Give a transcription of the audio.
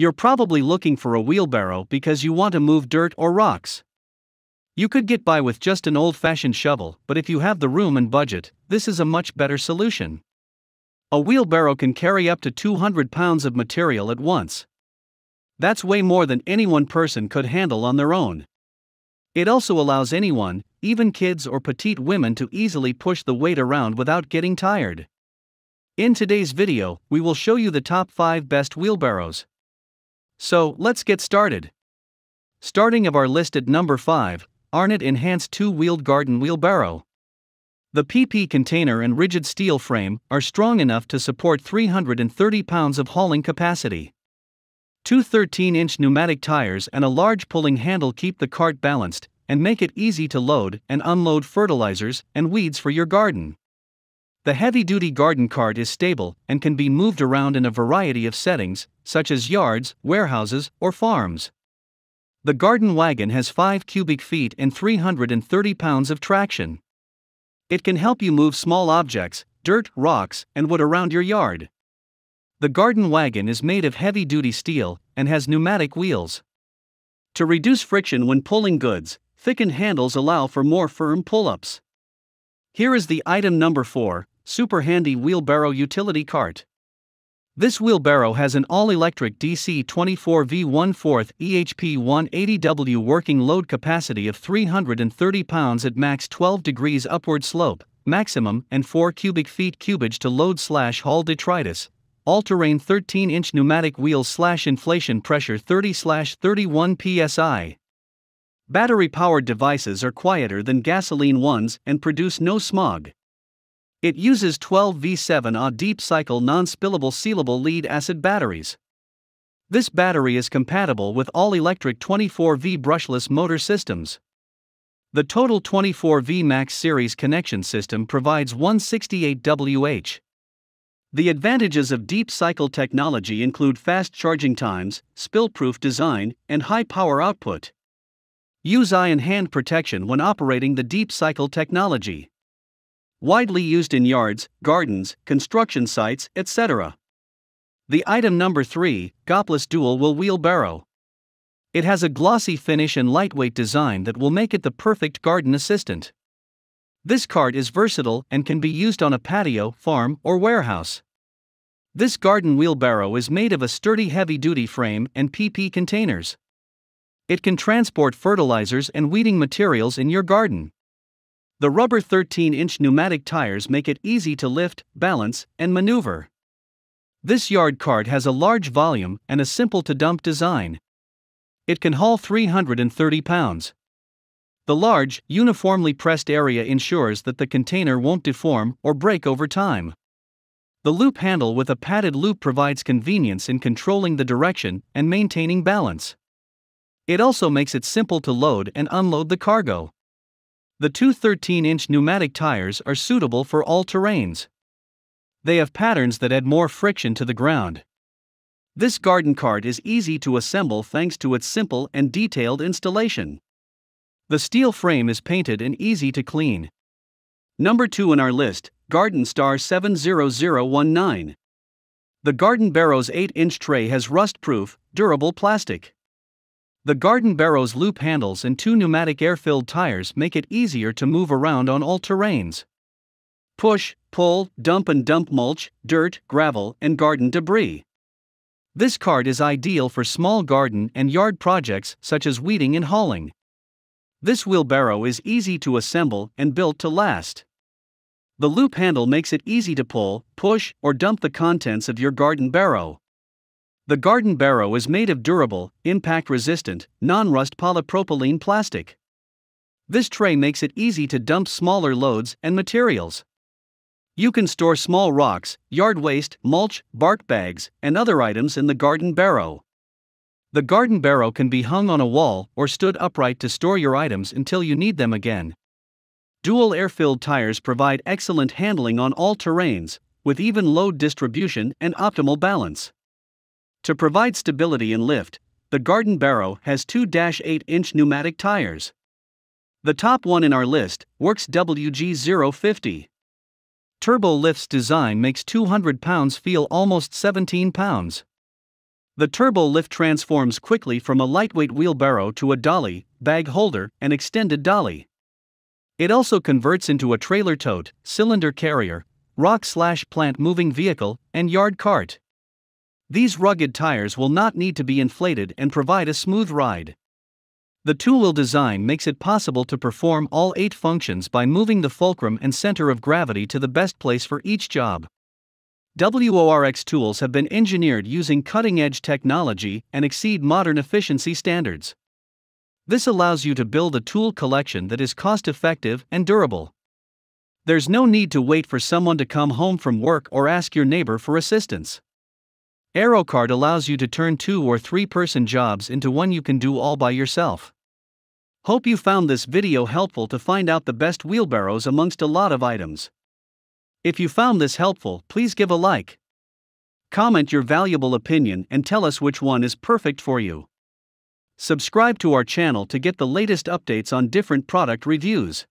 You're probably looking for a wheelbarrow because you want to move dirt or rocks. You could get by with just an old fashioned shovel, but if you have the room and budget, this is a much better solution. A wheelbarrow can carry up to 200 pounds of material at once. That's way more than any one person could handle on their own. It also allows anyone, even kids or petite women, to easily push the weight around without getting tired. In today's video, we will show you the top 5 best wheelbarrows, so, let's get started. Starting of our list at number 5, Arnett Enhanced Two-Wheeled Garden Wheelbarrow. The PP container and rigid steel frame are strong enough to support 330 pounds of hauling capacity. Two 13-inch pneumatic tires and a large pulling handle keep the cart balanced and make it easy to load and unload fertilizers and weeds for your garden. The heavy duty garden cart is stable and can be moved around in a variety of settings, such as yards, warehouses, or farms. The garden wagon has 5 cubic feet and 330 pounds of traction. It can help you move small objects, dirt, rocks, and wood around your yard. The garden wagon is made of heavy duty steel and has pneumatic wheels. To reduce friction when pulling goods, thickened handles allow for more firm pull ups. Here is the item number 4 super handy wheelbarrow utility cart. This wheelbarrow has an all-electric DC24V14 EHP 180W working load capacity of 330 pounds at max 12 degrees upward slope, maximum and 4 cubic feet cubage to load slash haul detritus. All-terrain 13-inch pneumatic wheels slash inflation pressure 30 slash 31 psi. Battery-powered devices are quieter than gasoline ones and produce no smog. It uses 12V7A deep cycle non spillable sealable lead acid batteries. This battery is compatible with all electric 24V brushless motor systems. The total 24V Max series connection system provides 168 Wh. The advantages of deep cycle technology include fast charging times, spill-proof design, and high power output. Use eye and hand protection when operating the deep cycle technology widely used in yards, gardens, construction sites, etc. The item number 3, Gopless Dual Wheel Wheelbarrow. It has a glossy finish and lightweight design that will make it the perfect garden assistant. This cart is versatile and can be used on a patio, farm, or warehouse. This garden wheelbarrow is made of a sturdy heavy duty frame and PP containers. It can transport fertilizers and weeding materials in your garden. The rubber 13 inch pneumatic tires make it easy to lift, balance, and maneuver. This yard cart has a large volume and a simple to dump design. It can haul 330 pounds. The large, uniformly pressed area ensures that the container won't deform or break over time. The loop handle with a padded loop provides convenience in controlling the direction and maintaining balance. It also makes it simple to load and unload the cargo. The two 13 inch pneumatic tires are suitable for all terrains. They have patterns that add more friction to the ground. This garden cart is easy to assemble thanks to its simple and detailed installation. The steel frame is painted and easy to clean. Number 2 in our list, Garden Star 70019. The Garden Barrow's 8 inch tray has rust proof, durable plastic. The garden barrow's loop handles and two pneumatic air-filled tires make it easier to move around on all terrains. Push, pull, dump and dump mulch, dirt, gravel, and garden debris. This cart is ideal for small garden and yard projects such as weeding and hauling. This wheelbarrow is easy to assemble and built to last. The loop handle makes it easy to pull, push, or dump the contents of your garden barrow. The garden barrow is made of durable, impact-resistant, non-rust polypropylene plastic. This tray makes it easy to dump smaller loads and materials. You can store small rocks, yard waste, mulch, bark bags, and other items in the garden barrow. The garden barrow can be hung on a wall or stood upright to store your items until you need them again. Dual air-filled tires provide excellent handling on all terrains, with even load distribution and optimal balance. To provide stability and lift, the Garden Barrow has 2-8 inch pneumatic tires. The top one in our list works WG050. Turbo Lift's design makes 200 pounds feel almost 17 pounds. The turbo lift transforms quickly from a lightweight wheelbarrow to a dolly, bag holder, and extended dolly. It also converts into a trailer tote, cylinder carrier, rock slash plant moving vehicle, and yard cart. These rugged tires will not need to be inflated and provide a smooth ride. The two-wheel design makes it possible to perform all eight functions by moving the fulcrum and center of gravity to the best place for each job. WORX tools have been engineered using cutting-edge technology and exceed modern efficiency standards. This allows you to build a tool collection that is cost-effective and durable. There's no need to wait for someone to come home from work or ask your neighbor for assistance. AeroCard allows you to turn two or three person jobs into one you can do all by yourself. Hope you found this video helpful to find out the best wheelbarrows amongst a lot of items. If you found this helpful, please give a like. Comment your valuable opinion and tell us which one is perfect for you. Subscribe to our channel to get the latest updates on different product reviews.